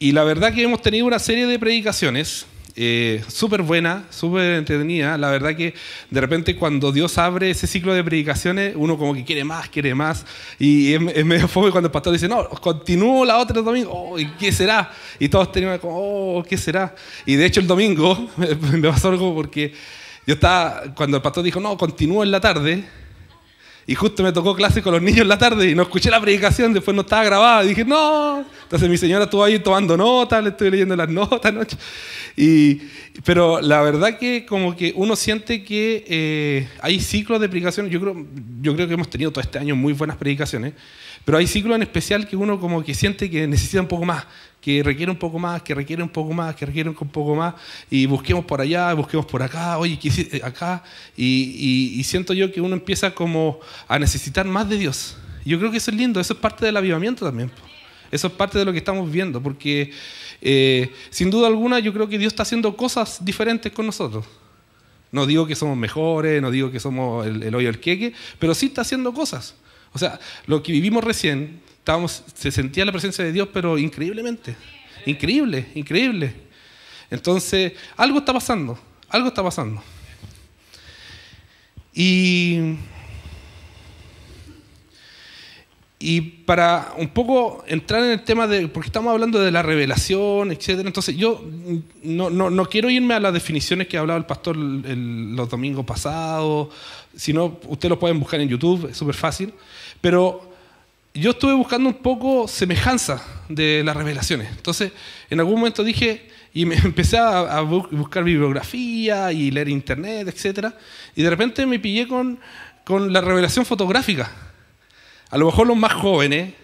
Y la verdad que hemos tenido una serie de predicaciones eh, súper buena, súper entretenida. La verdad que de repente cuando Dios abre ese ciclo de predicaciones, uno como que quiere más, quiere más. Y es, medio fome cuando el pastor dice, no, continúo la otra domingo. Oh, ¿Qué será? Y todos teníamos como, oh, ¿qué será? Y de hecho el domingo me pasó algo porque yo estaba, cuando el pastor dijo, no, continúo en la tarde y justo me tocó clase con los niños en la tarde y no escuché la predicación, después no estaba grabada. Y dije, no. Entonces mi señora estuvo ahí tomando notas, le estoy leyendo las notas Y, pero la verdad que como que uno siente que eh, hay ciclos de predicación. Yo creo, yo creo que hemos tenido todo este año muy buenas predicaciones, pero hay ciclos en especial que uno como que siente que necesita un poco más que requiere un poco más, que requiere un poco más, que requiere un poco más, y busquemos por allá, busquemos por acá, oye, ¿qué eh, acá? Y, siento yo que uno empieza como a necesitar más de Dios. Yo creo que eso es lindo, eso es parte del avivamiento también. Eso es parte de lo que estamos viendo, porque eh, sin duda alguna yo creo que Dios está haciendo cosas diferentes con nosotros. No digo que somos mejores, no digo que somos el, hoyo el queque, pero sí está haciendo cosas. O sea, lo que vivimos recién, se sentía la presencia de Dios, pero increíblemente. Increíble, increíble. Entonces, algo está pasando, algo está pasando. Y, para un poco entrar en el tema de, porque estamos hablando de la revelación, etc. Entonces, yo no, quiero irme a las definiciones que hablaba el pastor los domingos pasados, sino ustedes lo pueden buscar en YouTube, es súper fácil. Pero yo estuve buscando un poco semejanza de las revelaciones. Entonces, en algún momento dije, y me empecé a, buscar bibliografía y leer internet, etc. Y de repente me pillé con, con la revelación fotográfica. A lo mejor los más jóvenes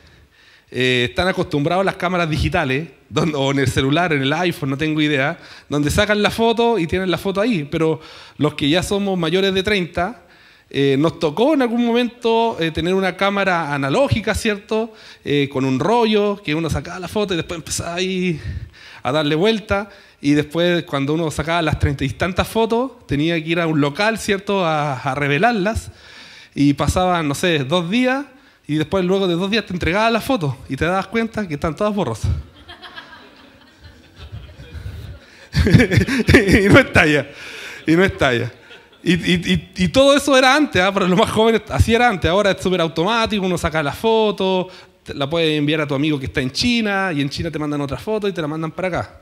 eh, están acostumbrados a las cámaras digitales, donde, o en el celular, en el iPhone, no tengo idea, donde sacan la foto y tienen la foto ahí. Pero los que ya somos mayores de 30, eh, nos tocó en algún momento eh, tener una cámara analógica, ¿cierto? Eh, con un rollo, que uno sacaba la foto y después empezaba ahí a darle vuelta. Y después, cuando uno sacaba las treinta y tantas fotos, tenía que ir a un local, ¿cierto? A, revelarlas. Y pasaban, no sé, dos días. Y después, luego de dos días, te entregaba las fotos. Y te dabas cuenta que están todas borrosas. y no estalla. Y no está y, todo eso era antes, ¿eh? ¿ah? para los más jóvenes así era antes. Ahora es súper automático, uno saca la foto, la puede enviar a tu amigo que está en China y en China te mandan otra foto y te la mandan para acá.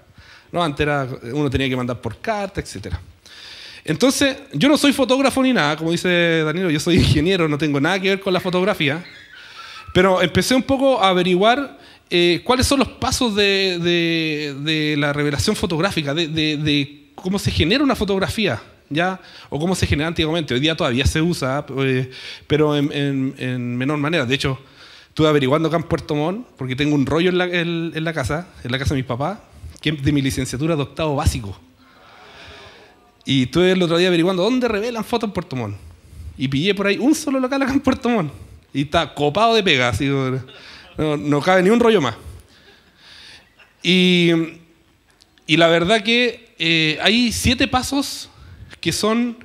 No, antes era, uno tenía que mandar por carta, etc. Entonces, yo no soy fotógrafo ni nada, como dice Danilo, yo soy ingeniero, no tengo nada que ver con la fotografía, pero empecé un poco a averiguar eh, cuáles son los pasos de, la revelación fotográfica, de, de cómo se genera una fotografía ¿ya? O cómo se genera antiguamente. Hoy día todavía se usa, eh, pero en, menor manera. De hecho, estuve averiguando acá en Puerto Montt, porque tengo un rollo en la, casa, en la casa de mis papás, que de mi licenciatura de octavo básico. Y estuve el otro día averiguando dónde revelan fotos en Puerto Montt. Y pillé por ahí un solo local acá en Puerto Montt. Y está copado de pegas. No, no, cabe ni un rollo más. Y, y la verdad que eh, hay siete pasos que son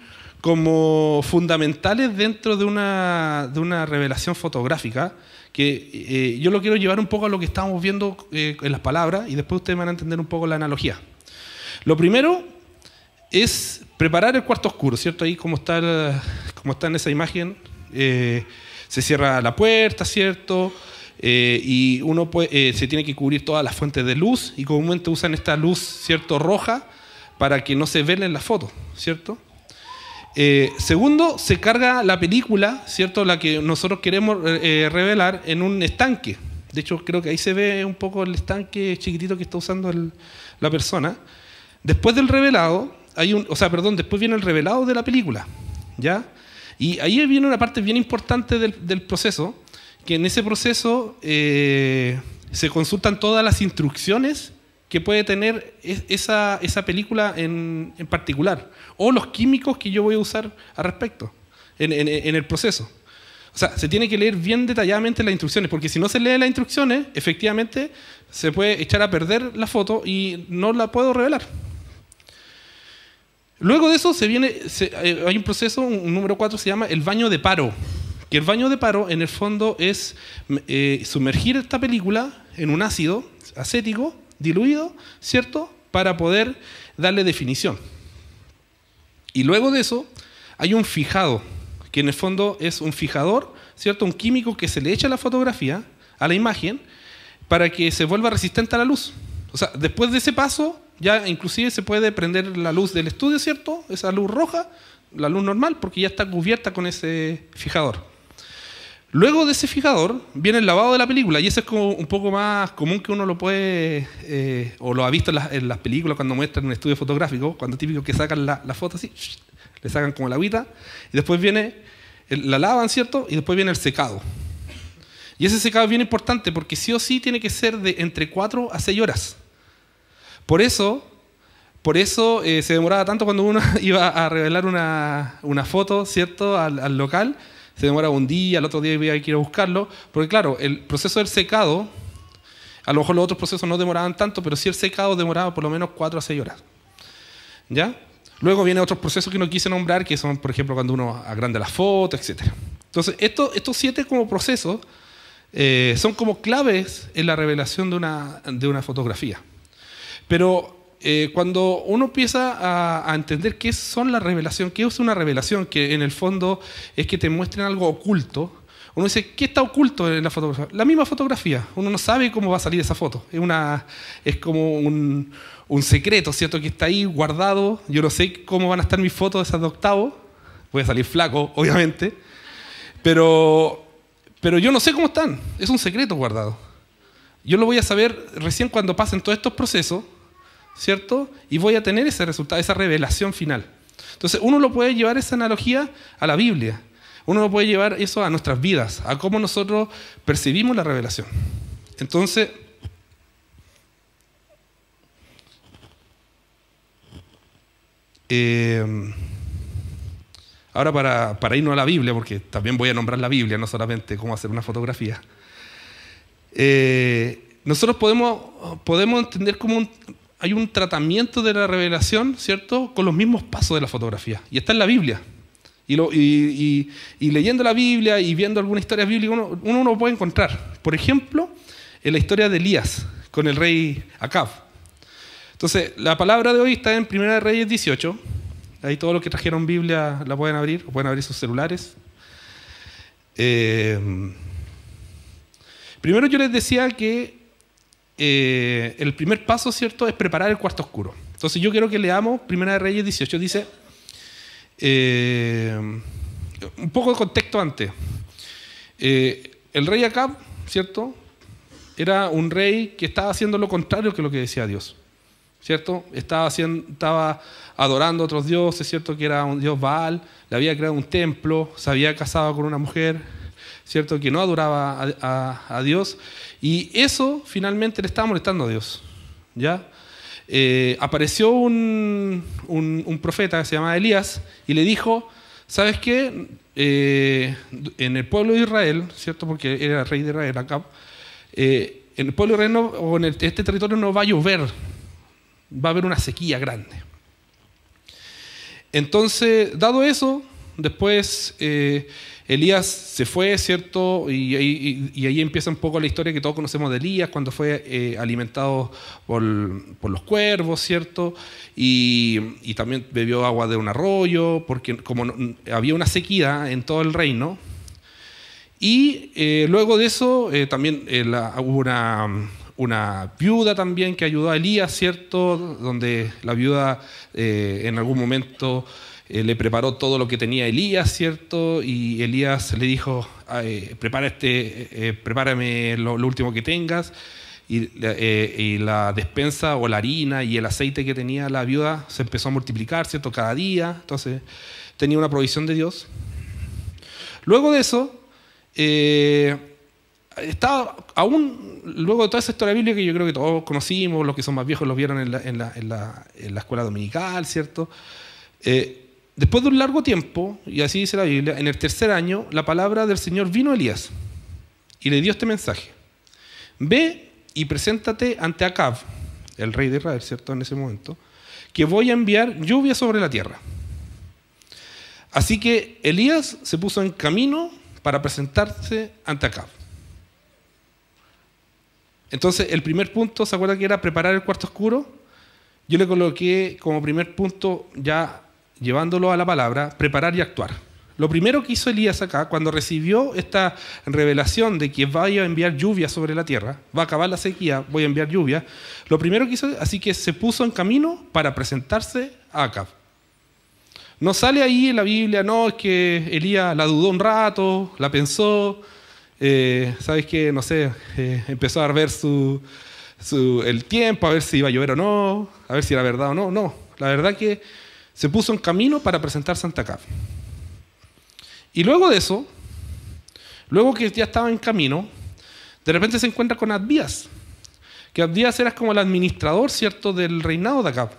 como fundamentales dentro de una, de una revelación fotográfica, que eh, yo lo quiero llevar un poco a lo que estamos viendo eh, en las palabras y después ustedes van a entender un poco la analogía. Lo primero es preparar el cuarto oscuro, ¿cierto? Ahí como está, está en esa imagen, eh, se cierra la puerta, ¿cierto? y uno se tiene que cubrir todas las fuentes de luz y comúnmente usan esta luz cierto roja para que no se en las fotos, ¿cierto? Eh, segundo, se carga la película, ¿cierto? La que nosotros queremos eh, eh, revelar en un estanque. De hecho, creo que ahí se ve un poco el estanque chiquitito que está usando la persona. Después del revelado, hay un, o sea, perdón, después viene el revelado de la película, ¿ya? Y ahí viene una parte bien importante del, proceso, que en ese proceso se consultan todas las instrucciones que puede tener esa, película en, particular, o los químicos que yo voy a usar al respecto, en, el proceso. O sea, se tiene que leer bien detalladamente las instrucciones, porque si no se lee las instrucciones, efectivamente se puede echar a perder la foto y no la puedo revelar. Luego de eso se viene, eh, hay un proceso, un, número cuatro se llama el baño de paro. Que el baño de paro, en el fondo, es eh, sumergir esta película en un ácido acético diluido, ¿cierto? Para poder darle definición. Y luego de eso hay un fijado, que en el fondo es un fijador, ¿cierto? Un químico que se le echa a la fotografía, a la imagen, para que se vuelva resistente a la luz. O sea, después de ese paso, ya inclusive se puede prender la luz del estudio, ¿cierto? Esa luz roja, la luz normal, porque ya está cubierta con ese fijador. Luego de ese fijador viene el lavado de la película y eso es un poco más común que uno lo puede eh, o lo ha visto en las, películas cuando muestran un estudio fotográfico, cuando típico que sacan la, la foto así, le sacan como la agüita y después viene, la lavan, ¿cierto? Y después viene el secado. Y ese secado es bien importante porque sí o sí tiene que ser de entre 4 a 6 horas. Por eso, por eso eh, se demoraba tanto cuando uno iba a revelar una, foto, ¿cierto?, al, al local se demora un día, al otro día había que ir a buscarlo, porque claro, el proceso del secado, a lo mejor los otros procesos no demoraban tanto, pero sí el secado demoraba por lo menos 4 a 6 horas. ¿Ya? Luego vienen otros procesos que no quise nombrar, que son, por ejemplo, cuando uno agranda la foto, etc. Entonces, estos siete como procesos eh, son como claves en la revelación de una, de una fotografía. Pero eh, cuando uno empieza a, entender qué son las revelación, qué es una revelación, que en el fondo es que te muestren algo oculto, uno dice, ¿qué está oculto en la fotografía? La misma fotografía, uno no sabe cómo va a salir esa foto, es, una, es como un, secreto, ¿cierto? Que está ahí guardado, yo no sé cómo van a estar mis fotos esas de octavo, voy a salir flaco, obviamente, pero, pero yo no sé cómo están, es un secreto guardado. Yo lo voy a saber recién cuando pasen todos estos procesos ¿cierto? Y voy a tener ese resultado, esa revelación final. Entonces, uno lo puede llevar esa analogía a la Biblia. Uno lo puede llevar eso a nuestras vidas, a cómo nosotros percibimos la revelación. Entonces, em, ahora para, irnos a la Biblia, porque también voy a nombrar la Biblia, no solamente cómo hacer una fotografía. Eh, nosotros podemos, podemos entender como un, hay un tratamiento de la revelación, ¿cierto?, con los mismos pasos de la fotografía. Y está en la Biblia. Y, leyendo la Biblia y viendo alguna historia bíblica, uno, uno puede encontrar. Por ejemplo, en la historia de Elías con el rey Acab. Entonces, la palabra de hoy está en Primera de Reyes 18. Ahí todos los que trajeron Biblia la pueden abrir, pueden abrir sus celulares. Eh, primero yo les decía que eh, el primer paso, ¿cierto?, es preparar el cuarto oscuro. Entonces yo quiero que leamos Primera de Reyes 18, dice, eh, un poco de contexto antes. Eh, el rey Acab, ¿cierto? Era un rey que estaba haciendo lo contrario que lo que decía Dios, ¿cierto? Estaba, haciendo, estaba adorando a otros dioses, ¿cierto? Que era un dios Baal, le había creado un templo, se había casado con una mujer, ¿cierto? Que no adoraba a, Dios. Y eso finalmente le estaba molestando a Dios, ¿ya? Eh, apareció un, profeta que se llamaba Elías y le dijo, ¿sabes qué? Eh, en el pueblo de Israel, ¿cierto? Porque era rey de Israel acá, eh, en el pueblo de Israel o en este territorio no va a llover, va a haber una sequía grande. Entonces, dado eso, después Elías se fue, ¿cierto? Y, ahí empieza un poco la historia que todos conocemos de Elías, cuando fue eh, alimentado por, los cuervos, ¿cierto? Y, también bebió agua de un arroyo, porque como había una sequía en todo el reino. Y eh, luego de eso eh, también hubo una, una viuda también que ayudó a Elías, ¿cierto? Donde la viuda en algún momento... Eh, le preparó todo lo que tenía Elías, ¿cierto? Y Elías le dijo, ah, eh, prepara este, eh, prepárame lo, último que tengas. Y, la despensa o la harina y el aceite que tenía la viuda se empezó a multiplicar, ¿cierto? Cada día. Entonces tenía una provisión de Dios. Luego de eso, estaba aún, luego de toda esa historia bíblica que yo creo que todos conocimos, los que son más viejos los vieron en la, escuela dominical, ¿cierto? Después de un largo tiempo, y así dice la Biblia, en el tercer año, la palabra del Señor vino a Elías y le dio este mensaje. Ve y preséntate ante Acab, el rey de Israel, ¿cierto? En ese momento, que voy a enviar lluvia sobre la tierra. Así que Elías se puso en camino para presentarse ante Acab. Entonces, el primer punto, ¿se acuerda que era preparar el cuarto oscuro? Yo le coloqué como primer punto ya llevándolo a la palabra, preparar y actuar. Lo primero que hizo Elías acá, cuando recibió esta revelación de que vaya a enviar lluvia sobre la tierra, va a acabar la sequía, voy a enviar lluvia, lo primero que hizo, así que se puso en camino para presentarse a Acab. No sale ahí en la Biblia, no, es que Elías la dudó un rato, la pensó, eh, ¿sabes qué? No sé, eh, empezó a ver su, el tiempo, a ver si iba a llover o no, a ver si era verdad o no. No, la verdad que se puso en camino para presentar Santa Cap. Y luego de eso, luego que ya estaba en camino, de repente se encuentra con Abdías, que Abdías era como el administrador, ¿cierto?, del reinado de Acab.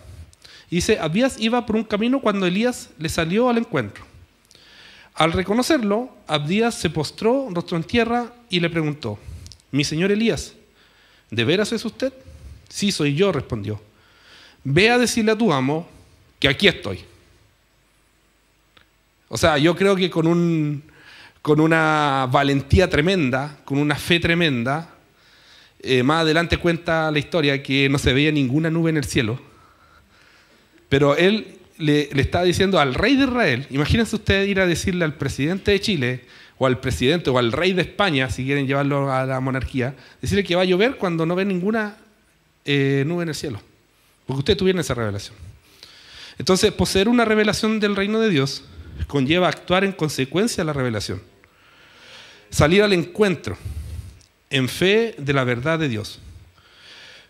Y dice, Abdías iba por un camino cuando Elías le salió al encuentro. Al reconocerlo, Abdías se postró, rostro en tierra, y le preguntó, mi señor Elías, ¿de veras es usted? Sí, soy yo, respondió. Ve a decirle a tu amo, que aquí estoy. O sea, yo creo que con, un, con una valentía tremenda, con una fe tremenda, eh, más adelante cuenta la historia que no se veía ninguna nube en el cielo, pero él le, está diciendo al rey de Israel, imagínense ustedes ir a decirle al presidente de Chile, o al presidente, o al rey de España, si quieren llevarlo a la monarquía, decirle que va a llover cuando no ve ninguna eh, nube en el cielo, porque usted tuviera esa revelación. Entonces, poseer una revelación del reino de Dios conlleva actuar en consecuencia a la revelación. Salir al encuentro en fe de la verdad de Dios.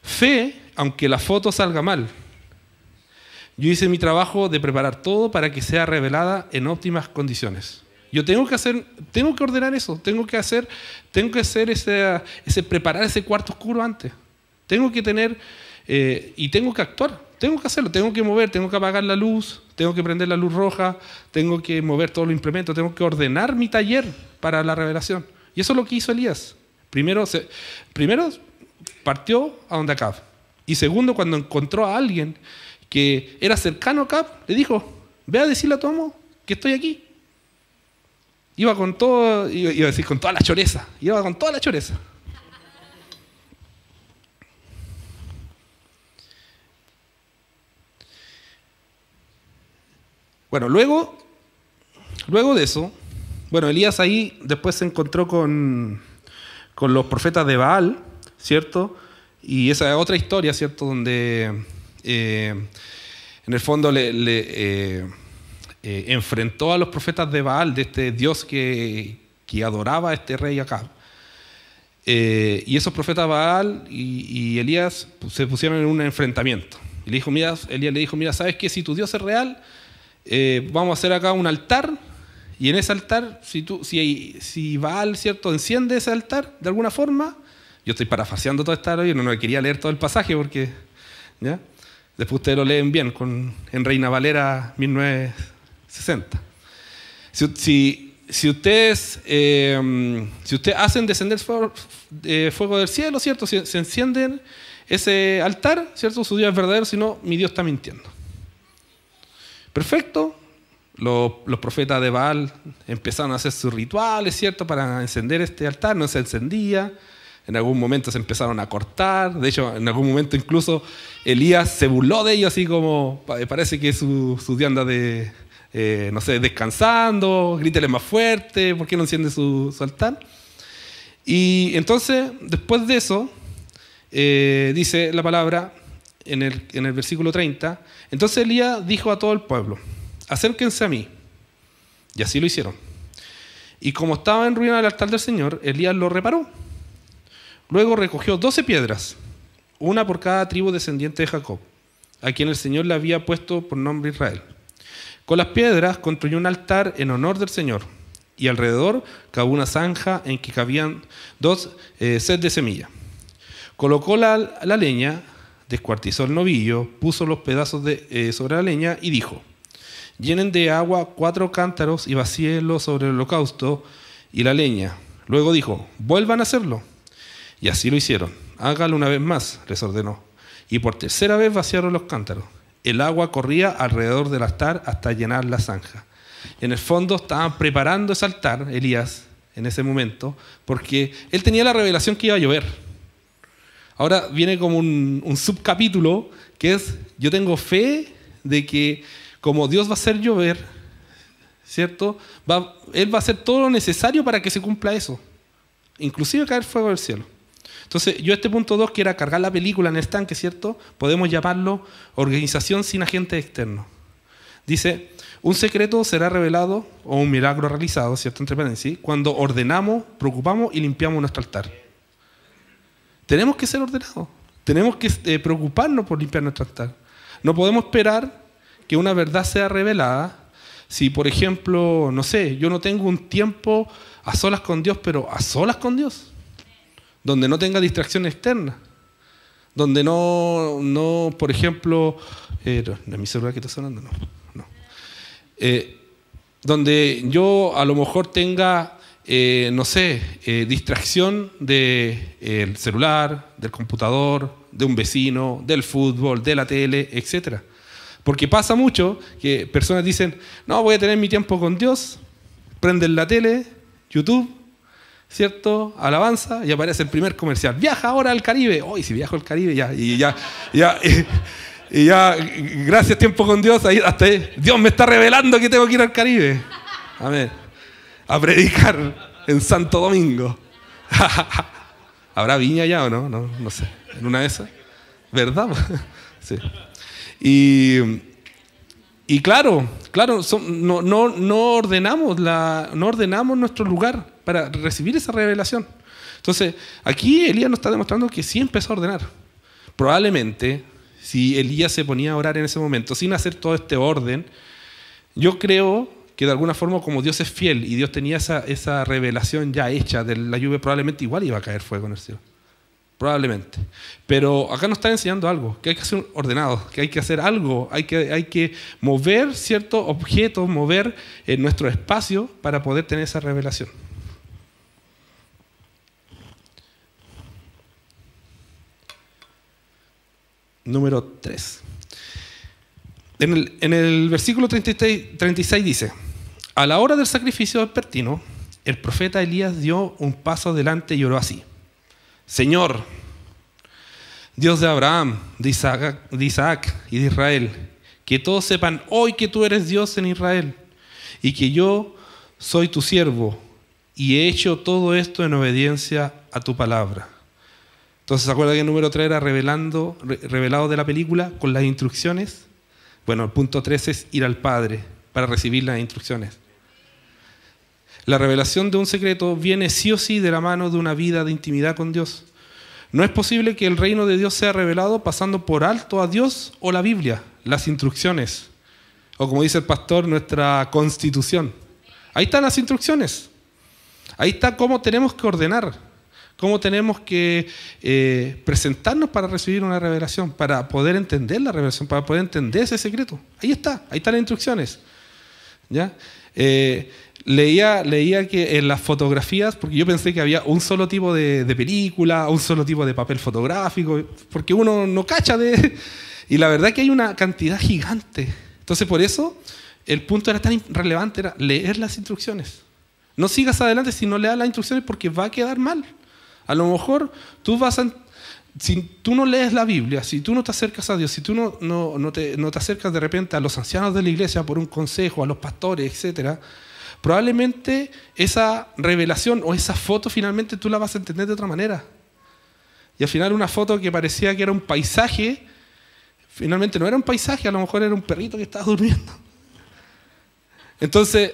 Fe, aunque la foto salga mal. Yo hice mi trabajo de preparar todo para que sea revelada en óptimas condiciones. Yo tengo que hacer, tengo que ordenar eso, tengo que hacer, tengo que hacer ese, preparar ese cuarto oscuro antes. Tengo que tener eh, y tengo que actuar tengo que hacerlo, tengo que mover, tengo que apagar la luz, tengo que prender la luz roja, tengo que mover todo lo implemento, tengo que ordenar mi taller para la revelación. Y eso es lo que hizo Elías. Primero, primero partió a donde Acab. Y segundo, cuando encontró a alguien que era cercano a Cap, le dijo, ve a decirle a Tomo que estoy aquí. Iba con todo, iba, decir con toda la choreza, iba con toda la choreza. Bueno, luego, luego de eso, bueno, Elías ahí después se encontró con, los profetas de Baal, ¿cierto? Y esa es otra historia, ¿cierto? Donde eh, en el fondo le, eh, eh, enfrentó a los profetas de Baal, de este dios que, adoraba a este rey acá. y esos profetas Baal y, Elías pues, se pusieron en un enfrentamiento. Y le dijo, mira, Elías le dijo, mira, ¿sabes qué? Si tu Dios es real, eh, vamos a hacer acá un altar y en ese altar, si, tú, si, si Baal, ¿cierto?, enciende ese altar de alguna forma, yo estoy parafaseando toda esta hoy, no, no quería leer todo el pasaje porque, ¿ya? Después ustedes lo leen bien con, en Reina Valera 1960. Si, si, ustedes, eh, si ustedes hacen descender eh, fuego, del cielo, ¿cierto? Si se encienden ese altar, ¿cierto? Su Dios es verdadero, si no, mi Dios está mintiendo. Perfecto. Los, profetas de Baal empezaron a hacer sus rituales, ¿cierto? Para encender este altar, no se encendía. En algún momento se empezaron a cortar. De hecho, en algún momento incluso Elías se burló de ellos, así como eh, parece que su, su anda de, eh, no sé, descansando, grítele más fuerte, ¿por qué no enciende su, altar? Y entonces, después de eso, eh, dice la palabra en el, versículo 30, entonces Elías dijo a todo el pueblo, acérquense a mí. Y así lo hicieron. Y como estaba en ruina el altar del Señor, Elías lo reparó. Luego recogió doce piedras, una por cada tribu descendiente de Jacob, a quien el Señor le había puesto por nombre Israel. Con las piedras construyó un altar en honor del Señor, y alrededor cavó una zanja en que cabían dos eh, sedes de semilla. Colocó la leña, descuartizó el novillo, puso los pedazos eh, sobre la leña y dijo, llenen de agua cuatro cántaros y vacíenlos sobre el holocausto y la leña. Luego dijo, vuelvan a hacerlo. Y así lo hicieron. Hágalo una vez más, les ordenó. Y por tercera vez vaciaron los cántaros. El agua corría alrededor del altar hasta llenar la zanja. En el fondo estaban preparando ese altar, Elías, en ese momento, porque él tenía la revelación que iba a llover. Ahora viene como un, subcapítulo que es, yo tengo fe de que como Dios va a hacer llover, ¿cierto? Va, él va a hacer todo lo necesario para que se cumpla eso. Inclusive caer fuego del cielo. Entonces, yo este punto 2, que era cargar la película en el estanque, ¿cierto? Podemos llamarlo organización sin agente externo. Dice, un secreto será revelado o un milagro realizado, ¿cierto? Entre cuando ordenamos, preocupamos y limpiamos nuestro altar tenemos que ser ordenados, tenemos que eh, preocuparnos por limpiar nuestro altar. No podemos esperar que una verdad sea revelada si, por ejemplo, no sé, yo no tengo un tiempo a solas con Dios, pero a solas con Dios, donde no tenga distracción externa, donde no, no por ejemplo, eh, mi celular que está sonando, no, no. Eh, donde yo a lo mejor tenga eh, no sé, eh, distracción del de, eh, celular, del computador, de un vecino, del fútbol, de la tele, etc. Porque pasa mucho que personas dicen, no, voy a tener mi tiempo con Dios, prenden la tele, YouTube, ¿cierto? Alabanza y aparece el primer comercial. Viaja ahora al Caribe. Hoy, si viajo al Caribe, ya, y ya, ya. Y, ya, gracias tiempo con Dios, ahí hasta Dios me está revelando que tengo que ir al Caribe. Amén a predicar en Santo Domingo. ¿Habrá viña allá o no? No, sé. En una de esas. ¿Verdad? sí. Y, claro, claro, no, no, ordenamos la, no ordenamos nuestro lugar para recibir esa revelación. Entonces, aquí Elías nos está demostrando que sí empezó a ordenar. Probablemente, si Elías se ponía a orar en ese momento sin hacer todo este orden, yo creo que de alguna forma como Dios es fiel y Dios tenía esa, esa revelación ya hecha de la lluvia, probablemente igual iba a caer fuego en el cielo. Probablemente. Pero acá nos está enseñando algo, que hay que ser ordenados, que hay que hacer algo, hay que, hay que mover ciertos objetos, mover en eh, nuestro espacio para poder tener esa revelación. Número 3. En el, en el versículo 36 dice, a la hora del sacrificio del pertino, el profeta Elías dio un paso adelante y oró así. Señor, Dios de Abraham, de Isaac, y de Israel, que todos sepan hoy que tú eres Dios en Israel y que yo soy tu siervo y he hecho todo esto en obediencia a tu palabra. Entonces, ¿se acuerdan que el número 3 era revelando, revelado de la película con las instrucciones? Bueno, el punto 3 es ir al Padre para recibir las instrucciones. La revelación de un secreto viene sí o sí de la mano de una vida de intimidad con Dios. No es posible que el reino de Dios sea revelado pasando por alto a Dios o la Biblia, las instrucciones, o como dice el pastor, nuestra constitución. Ahí están las instrucciones. Ahí está cómo tenemos que ordenar, cómo tenemos que eh, presentarnos para recibir una revelación, para poder entender la revelación, para poder entender ese secreto. Ahí está, ahí están las instrucciones. ¿Ya? Eh, leía, leía que en las fotografías, porque yo pensé que había un solo tipo de, película, un solo tipo de papel fotográfico, porque uno no cacha de... Y la verdad es que hay una cantidad gigante. Entonces por eso el punto era tan relevante, era leer las instrucciones. No sigas adelante si no leas las instrucciones porque va a quedar mal. A lo mejor tú vas a... Si tú no lees la Biblia, si tú no te acercas a Dios, si tú no, no, te, acercas de repente a los ancianos de la iglesia por un consejo, a los pastores, etcétera, probablemente esa revelación o esa foto finalmente tú la vas a entender de otra manera. Y al final una foto que parecía que era un paisaje, finalmente no era un paisaje, a lo mejor era un perrito que estaba durmiendo. Entonces,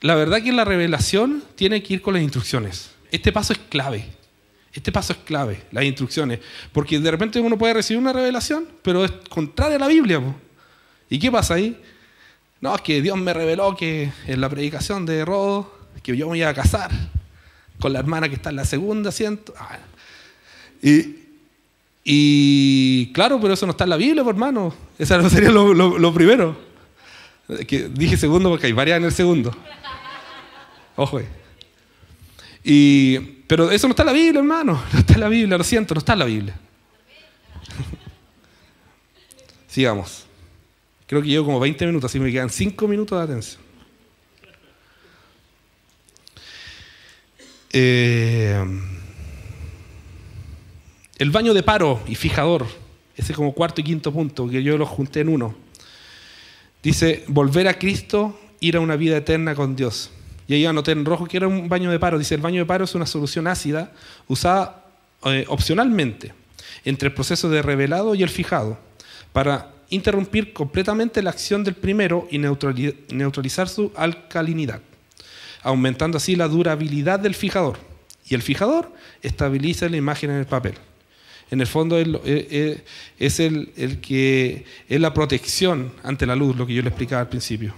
la verdad que la revelación tiene que ir con las instrucciones. Este paso es clave. Este paso es clave, las instrucciones. Porque de repente uno puede recibir una revelación, pero es contraria a la Biblia. ¿Y qué pasa ahí? No, es que Dios me reveló que en la predicación de Rodo, que yo me iba a casar con la hermana que está en la segunda, siento. Ah. Y, claro, pero eso no está en la Biblia, pues, hermano. Eso no sería lo, primero. Que dije segundo porque hay varias en el segundo. Ojo. Y, pero eso no está en la Biblia, hermano. No está en la Biblia, lo siento, no está en la Biblia. Sigamos. Creo que llevo como 20 minutos, así me quedan 5 minutos de atención. Eh, el baño de paro y fijador, ese es como cuarto y quinto punto, que yo lo junté en uno. Dice, volver a Cristo, ir a una vida eterna con Dios. Y ahí anoté en rojo que era un baño de paro. Dice, el baño de paro es una solución ácida usada eh, opcionalmente entre el proceso de revelado y el fijado para interrumpir completamente la acción del primero y neutralizar su alcalinidad, aumentando así la durabilidad del fijador. Y el fijador estabiliza la imagen en el papel. En el fondo eh, eh, es el, que es la protección ante la luz, lo que yo le explicaba al principio.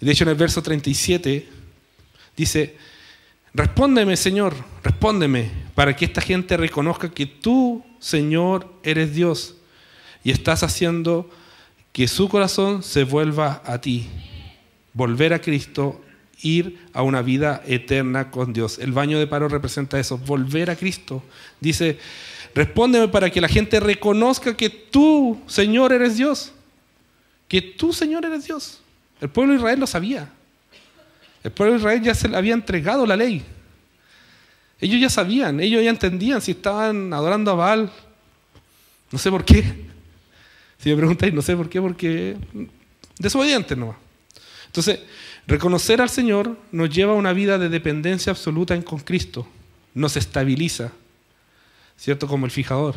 De hecho, en el verso 37 dice, respóndeme, Señor, respóndeme, para que esta gente reconozca que tú, Señor, eres Dios y estás haciendo que su corazón se vuelva a ti. Volver a Cristo, ir a una vida eterna con Dios. El baño de paro representa eso, volver a Cristo. Dice, respóndeme para que la gente reconozca que tú, Señor, eres Dios. Que tú, Señor, eres Dios. El pueblo de Israel lo sabía. El pueblo de Israel ya se le había entregado la ley. Ellos ya sabían, ellos ya entendían si estaban adorando a Baal. No sé por qué. Si me preguntáis, no sé por qué, porque desobediente nomás. Entonces, reconocer al Señor nos lleva a una vida de dependencia absoluta en con Cristo. Nos estabiliza, ¿cierto? Como el fijador.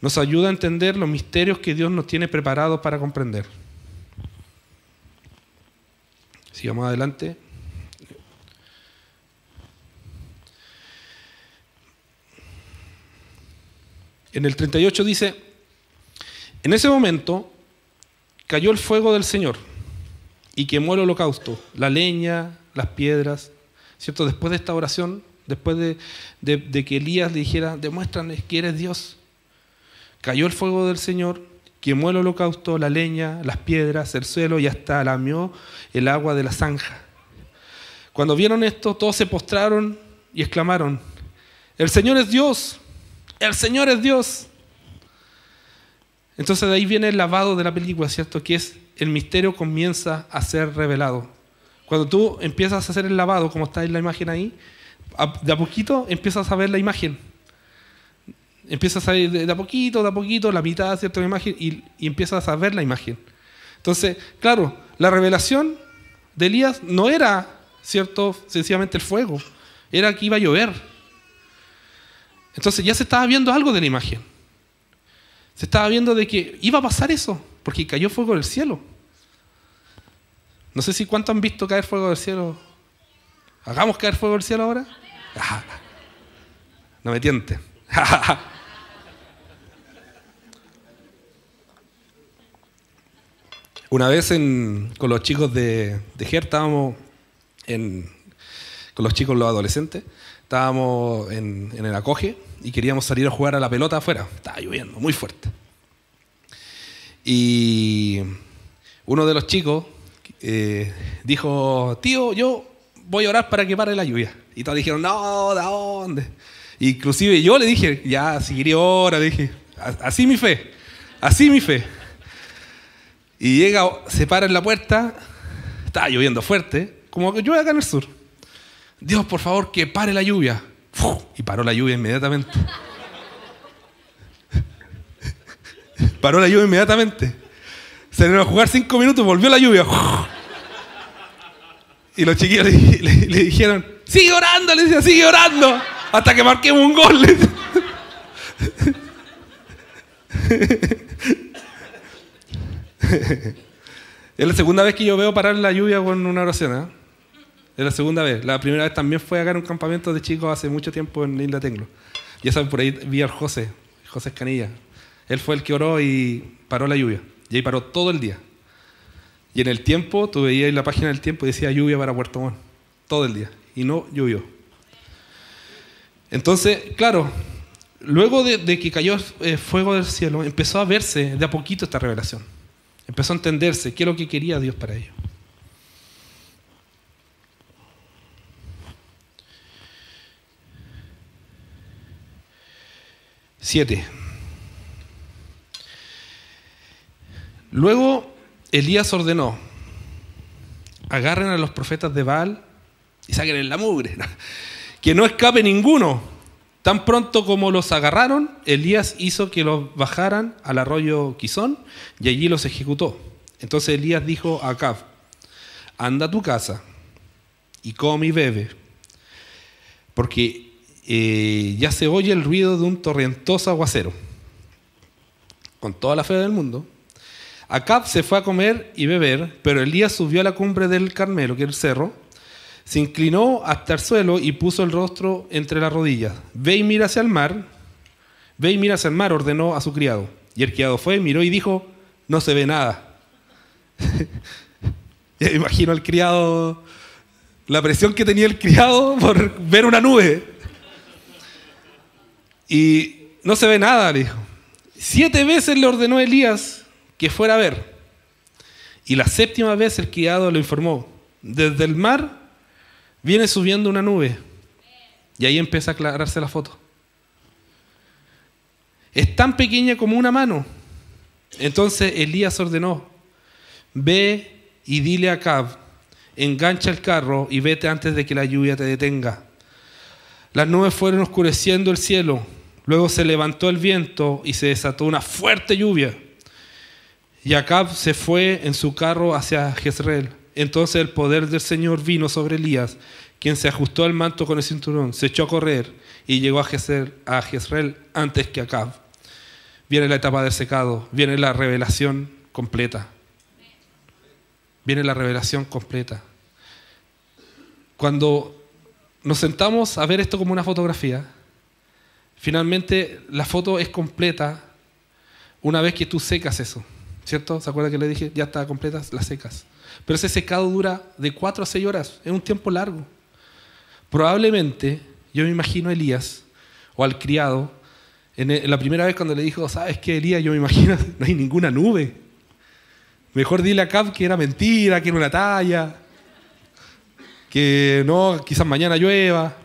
Nos ayuda a entender los misterios que Dios nos tiene preparados para comprender. Sigamos adelante. En el 38 dice, en ese momento cayó el fuego del Señor y quemó el holocausto, la leña, las piedras. ¿Cierto? Después de esta oración, después de, que Elías le dijera, demuéstranos que eres Dios, cayó el fuego del Señor, quemó el holocausto, la leña, las piedras, el suelo y hasta lamió el agua de la zanja. Cuando vieron esto, todos se postraron y exclamaron, el Señor es Dios, el Señor es Dios. Entonces de ahí viene el lavado de la película, ¿cierto? Que es el misterio comienza a ser revelado. Cuando tú empiezas a hacer el lavado, como está en la imagen ahí, de a poquito empiezas a ver la imagen. Empiezas a ir de a poquito, de a poquito, la mitad, de La imagen, y, y empiezas a ver la imagen. Entonces, claro, la revelación de Elías no era, ¿cierto? Sencillamente el fuego, era que iba a llover. Entonces ya se estaba viendo algo de la imagen se estaba viendo de que iba a pasar eso, porque cayó fuego del cielo. No sé si cuánto han visto caer fuego del cielo. ¿Hagamos caer fuego del cielo ahora? No me tiente. Una vez con los chicos de, de GER estábamos con los chicos, los adolescentes, estábamos en el acoge y queríamos salir a jugar a la pelota afuera. Estaba lloviendo muy fuerte. Y uno de los chicos eh, dijo, tío, yo voy a orar para que pare la lluvia. Y todos dijeron, no, ¿de dónde? Inclusive yo le dije, ya, seguiré ahora, dije, así mi fe, así mi fe. Y llega, se para en la puerta, está lloviendo fuerte, como que llueve acá en el sur. Dios, por favor, que pare la lluvia. Y paró la lluvia inmediatamente. paró la lluvia inmediatamente. Se dieron a jugar cinco minutos, volvió la lluvia. Y los chiquillos le, dijeron, sigue orando, le decía, sigue orando, hasta que marquemos un gol. es la segunda vez que yo veo parar la lluvia con una oración. ¿eh? Es la segunda vez. La primera vez también fue a en un campamento de chicos hace mucho tiempo en la isla Tenglo. Ya saben, por ahí vi al José, José Escanilla. Él fue el que oró y paró la lluvia. Y ahí paró todo el día. Y en el tiempo, tú veías en la página del tiempo y decía lluvia para Puerto Montt. Todo el día. Y no llovió. Entonces, claro, luego de, que cayó el eh, fuego del cielo, empezó a verse de a poquito esta revelación. Empezó a entenderse qué es lo que quería Dios para ellos. 7. Luego Elías ordenó, agarren a los profetas de Baal y saquen la mugre, que no escape ninguno. Tan pronto como los agarraron, Elías hizo que los bajaran al arroyo Quizón y allí los ejecutó. Entonces Elías dijo a Acab, anda a tu casa y come y bebe, porque y eh, ya se oye el ruido de un torrentoso aguacero. Con toda la fe del mundo. Acab se fue a comer y beber, pero Elías subió a la cumbre del Carmelo, que es el cerro, se inclinó hasta el suelo y puso el rostro entre las rodillas. Ve y mira hacia el mar, ve y mira hacia el mar, ordenó a su criado. Y el criado fue, miró y dijo, no se ve nada. Imagino al criado, la presión que tenía el criado por ver una nube. Y no se ve nada, le dijo. Siete veces le ordenó a Elías que fuera a ver. Y la séptima vez el criado le informó. Desde el mar viene subiendo una nube. Y ahí empieza a aclararse la foto. Es tan pequeña como una mano. Entonces Elías ordenó, ve y dile a Cab, engancha el carro y vete antes de que la lluvia te detenga. Las nubes fueron oscureciendo el cielo Luego se levantó el viento y se desató una fuerte lluvia. Y Acab se fue en su carro hacia Jezreel. Entonces el poder del Señor vino sobre Elías, quien se ajustó al manto con el cinturón, se echó a correr y llegó a a Jezreel antes que Acab. Viene la etapa del secado, viene la revelación completa. Viene la revelación completa. Cuando nos sentamos a ver esto como una fotografía, Finalmente, la foto es completa una vez que tú secas eso, ¿cierto? ¿Se acuerda que le dije? Ya está completa, la secas. Pero ese secado dura de 4 a 6 horas, es un tiempo largo. Probablemente, yo me imagino a Elías o al criado, en e, la primera vez cuando le dijo, ¿sabes qué, Elías? Yo me imagino, no hay ninguna nube. Mejor dile a Cap que era mentira, que era una talla, que no, quizás mañana llueva.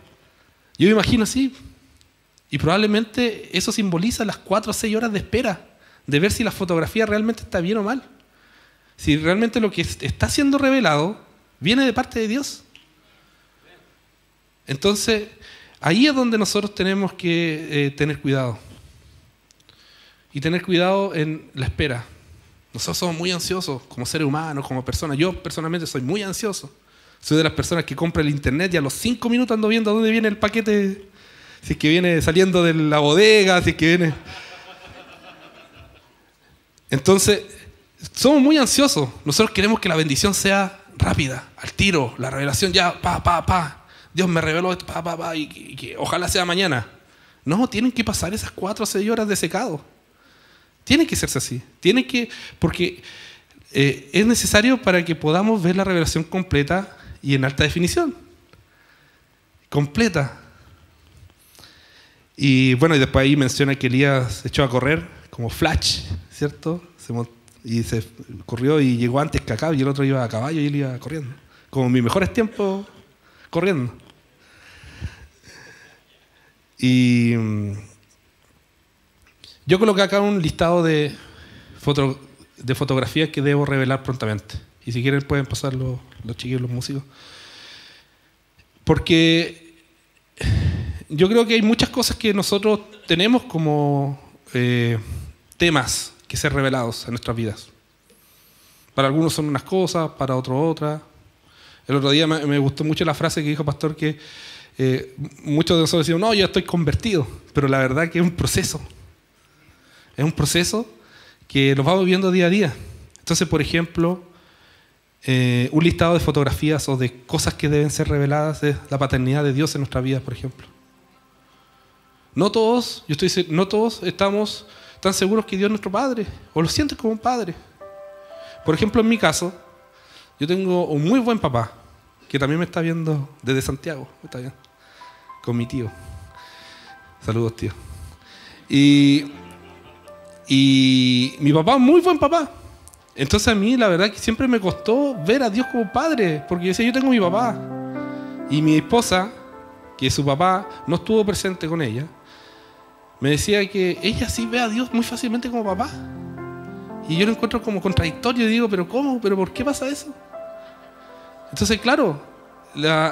Yo me imagino así. Y probablemente eso simboliza las 4 o 6 horas de espera, de ver si la fotografía realmente está bien o mal. Si realmente lo que está siendo revelado viene de parte de Dios. Entonces, ahí es donde nosotros tenemos que eh, tener cuidado. Y tener cuidado en la espera. Nosotros somos muy ansiosos como seres humanos, como personas. Yo personalmente soy muy ansioso. Soy de las personas que compra el internet y a los cinco minutos ando viendo dónde viene el paquete si es que viene saliendo de la bodega, si es que viene... Entonces, somos muy ansiosos. Nosotros queremos que la bendición sea rápida, al tiro, la revelación ya, pa, pa, pa. Dios me reveló esto, pa, pa, pa, y, que ojalá sea mañana. No, tienen que pasar esas cuatro o seis horas de secado. Tiene que hacerse así. Tiene que, porque eh, es necesario para que podamos ver la revelación completa y en alta definición. Completa. Y bueno, y después ahí menciona que Elías se echó a correr como flash, ¿cierto? y se corrió y llegó antes que acá, y el otro iba a caballo y él iba corriendo. Como mis mejores tiempos corriendo. Y mm, yo coloqué acá un listado de, fotos de fotografías que debo revelar prontamente. Y si quieren pueden pasar los, los chiquillos, los músicos. Porque yo creo que hay muchas cosas que nosotros tenemos como eh, temas que ser revelados en nuestras vidas. Para algunos son unas cosas, para otros otras. El otro día me, gustó mucho la frase que dijo Pastor que eh, muchos de nosotros decimos no, yo estoy convertido, pero la verdad que es un proceso. Es un proceso que nos vamos viendo día a día. Entonces, por ejemplo, eh, un listado de fotografías o de cosas que deben ser reveladas es la paternidad de Dios en nuestras vidas, por ejemplo. No todos, yo estoy no todos estamos tan seguros que Dios es nuestro Padre, o lo sienten como un Padre. Por ejemplo, en mi caso, yo tengo un muy buen papá, que también me está viendo desde Santiago, está bien, con mi tío. Saludos, tío. Y, mi papá, muy buen papá. Entonces a mí la verdad que siempre me costó ver a Dios como padre, porque yo decía, yo tengo mi papá. Y mi esposa, que su papá no estuvo presente con ella, me decía que ella sí ve a Dios muy fácilmente como papá. Y yo lo encuentro como contradictorio. Y digo, ¿pero cómo? ¿Pero por qué pasa eso? Entonces, claro,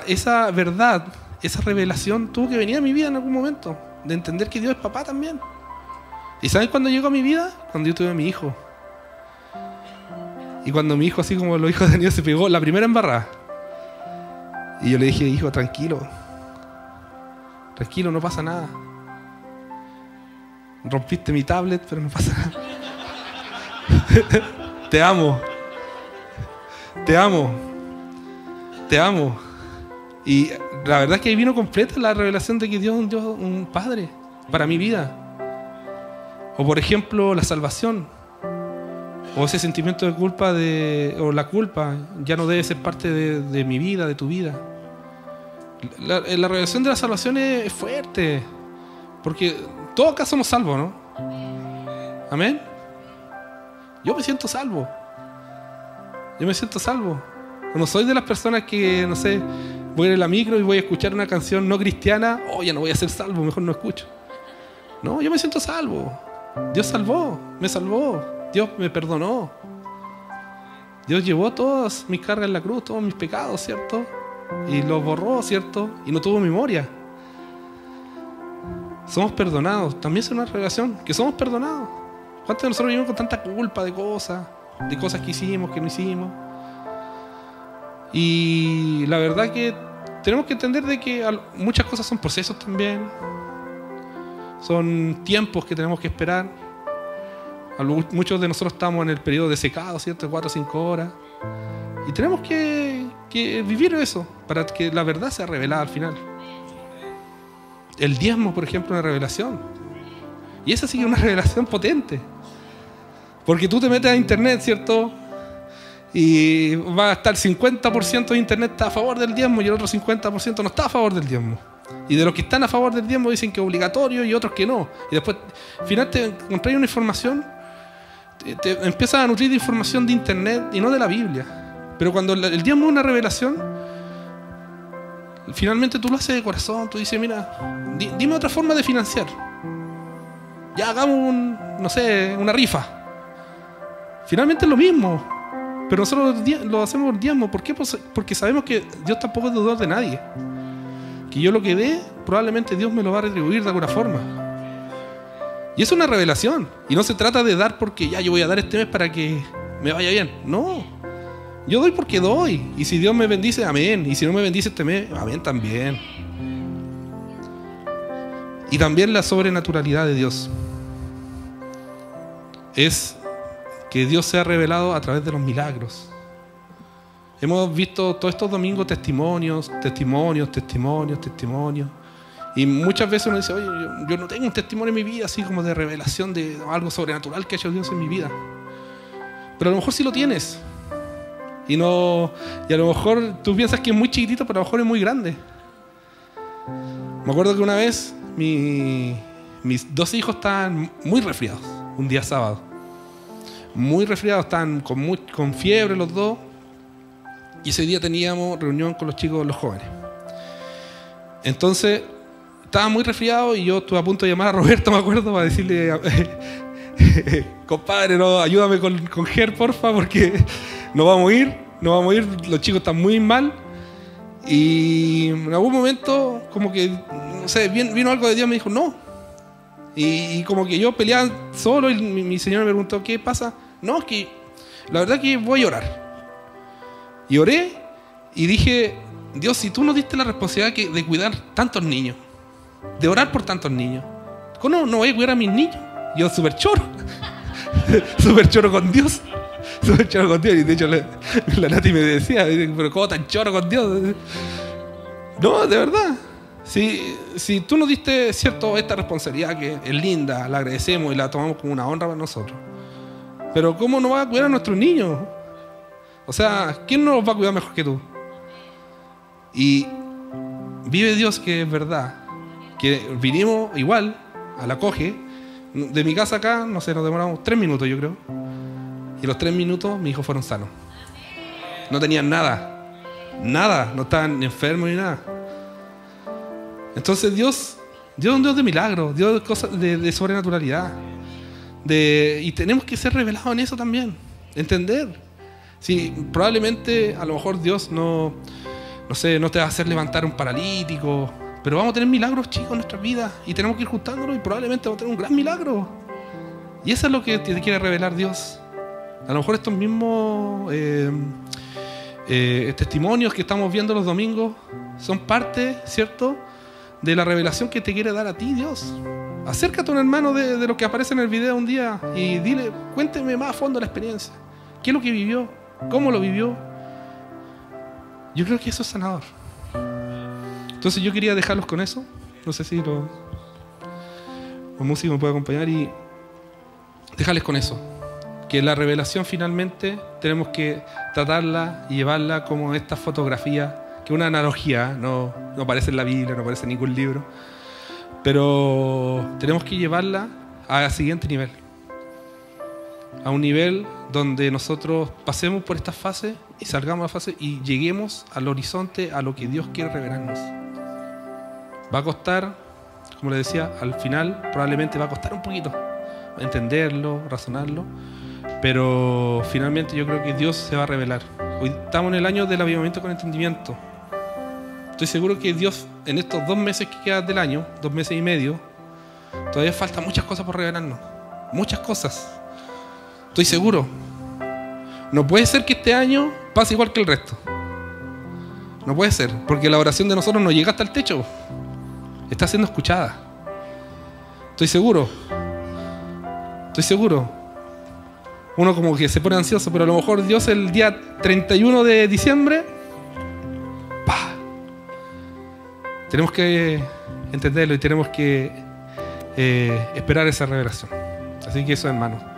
esa verdad, esa revelación tuvo que venir a mi vida en algún momento. De entender que Dios es papá también. ¿Y sabes cuándo llegó a mi vida? Cuando yo tuve a mi hijo. Y cuando mi hijo, así como lo de Dios, se pegó la primera embarrada. Y yo le dije, hijo, tranquilo. Tranquilo, no pasa nada. Rompiste mi tablet, pero no pasa nada. Te amo. Te amo. Te amo. Y la verdad es que ahí vino completa la revelación de que Dios es un, Dios, un Padre para mi vida. O por ejemplo, la salvación. O ese sentimiento de culpa de, o la culpa ya no debe ser parte de, mi vida, de tu vida. la revelación de la salvación es fuerte. Porque todos acá somos salvos, ¿no? Amén. Yo me siento salvo. Yo me siento salvo. No soy de las personas que, no sé, voy a ir la micro y voy a escuchar una canción no cristiana. Oh, ya no voy a ser salvo, mejor no escucho. No, yo me siento salvo. Dios salvó, me salvó. Dios me perdonó. Dios llevó todas mis cargas en la cruz, todos mis pecados, ¿cierto? Y los borró, ¿cierto? Y no tuvo memoria somos perdonados. También es una revelación, que somos perdonados. ¿Cuántos de nosotros vivimos con tanta culpa de cosas, de cosas que hicimos, que no hicimos? Y la verdad que tenemos que entender de que muchas cosas son procesos también, son tiempos que tenemos que esperar. Muchos de nosotros estamos en el periodo de secado, ¿cierto? 4 o 5 horas. Y tenemos que vivir eso para que la verdad sea revelada al final. El diezmo, por ejemplo, una revelación. Y esa sí que es una revelación potente. Porque tú te metes a internet, ¿cierto? Y va a estar 50% de internet a favor del diezmo y el otro 50% no está a favor del diezmo. Y de los que están a favor del diezmo dicen que es obligatorio y otros que no. Y después, al final te una información, te, te, empiezas a nutrir de información de internet y no de la Biblia. Pero cuando el diezmo es una revelación, finalmente tú lo haces de corazón, tú dices, mira, dime otra forma de financiar. Ya hagamos no sé, una rifa. Finalmente es lo mismo, pero nosotros lo hacemos por diezmo. ¿Por qué? Pues, porque sabemos que Dios tampoco es deudor de nadie. Que yo lo que dé, probablemente Dios me lo va a retribuir de alguna forma. Y es una revelación. Y no se trata de dar porque ya yo voy a dar este mes para que me vaya bien. No. Yo doy porque doy. Y si Dios me bendice, amén. Y si no me bendice, teme, amén también. Y también la sobrenaturalidad de Dios. Es que Dios se ha revelado a través de los milagros. Hemos visto todos estos domingos testimonios, testimonios, testimonios, testimonios. Y muchas veces uno dice, oye, yo, yo no tengo un testimonio en mi vida así como de revelación de algo sobrenatural que ha hecho Dios en mi vida. Pero a lo mejor sí lo tienes. Y, no, y a lo mejor tú piensas que es muy chiquitito, pero a lo mejor es muy grande. Me acuerdo que una vez mis dos hijos estaban muy resfriados, un día sábado. Muy resfriados, estaban con, con fiebre los dos. Y ese día teníamos reunión con los chicos, los jóvenes. Entonces, estaban muy resfriado y yo estuve a punto de llamar a Roberto, me acuerdo, para decirle, compadre, no, ayúdame con, con Ger, porfa, porque no vamos a ir, no vamos a ir, los chicos están muy mal. Y en algún momento, como que, no sé, vino algo de Dios y me dijo, no. Y, como que yo peleaba solo y mi, señor señora me preguntó, ¿qué pasa? No, es que la verdad que voy a llorar Y oré y dije, Dios, si tú nos diste la responsabilidad de cuidar tantos niños, de orar por tantos niños, ¿cómo no voy a cuidar a mis niños? Yo súper choro, súper choro con Dios choro con Dios. Y de hecho, la, me decía, pero ¿cómo tan choro con Dios? No, de verdad. Si, tú nos diste, cierto, esta responsabilidad que es linda, la agradecemos y la tomamos como una honra para nosotros. Pero ¿cómo nos va a cuidar a nuestros niños? O sea, ¿quién nos va a cuidar mejor que tú? Y vive Dios que es verdad. Que vinimos igual a la coge. De mi casa acá, no sé, nos demoramos tres minutos, yo creo. Y los tres minutos mis hijos fueron sanos. No tenían nada. Nada. No estaban enfermos ni nada. Entonces Dios, Dios es un Dios de milagros, Dios de cosas de, sobrenaturalidad. De, y tenemos que ser revelados en eso también. Entender. sí, probablemente a lo mejor Dios no, no sé, no te va a hacer levantar un paralítico, pero vamos a tener milagros chicos en nuestras vidas y tenemos que ir juntándonos y probablemente vamos a tener un gran milagro. Y eso es lo que te quiere revelar Dios. A lo mejor estos mismos eh, eh, testimonios que estamos viendo los domingos son parte, ¿cierto?, de la revelación que te quiere dar a ti Dios. Acércate a un hermano de, lo que aparece en el video un día y dile, cuénteme más a fondo la experiencia. ¿Qué es lo que vivió? ¿Cómo lo vivió? Yo creo que eso es sanador. Entonces yo quería dejarlos con eso. No sé si los, los músicos me pueden acompañar y dejarles con eso que la revelación finalmente tenemos que tratarla y llevarla como esta fotografía, que es una analogía, no, no aparece en la Biblia, no aparece en ningún libro, pero tenemos que llevarla al siguiente nivel, a un nivel donde nosotros pasemos por esta fase y salgamos de la fase y lleguemos al horizonte, a lo que Dios quiere revelarnos. Va a costar, como le decía, al final probablemente va a costar un poquito entenderlo, razonarlo, pero finalmente yo creo que Dios se va a revelar. Hoy estamos en el año del avivamiento con entendimiento. Estoy seguro que Dios en estos dos meses que quedan del año, dos meses y medio, todavía falta muchas cosas por revelarnos. Muchas cosas. Estoy seguro. No puede ser que este año pase igual que el resto. No puede ser, porque la oración de nosotros no llega hasta el techo. Está siendo escuchada. Estoy seguro. Estoy seguro uno como que se pone ansioso, pero a lo mejor Dios el día 31 de diciembre, tenemos que entenderlo y tenemos que eh, esperar esa revelación. Así que eso, manos.